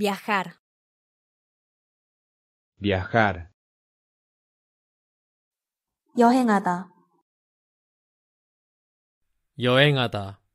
Viajar. Viajar. Yo Yohengata.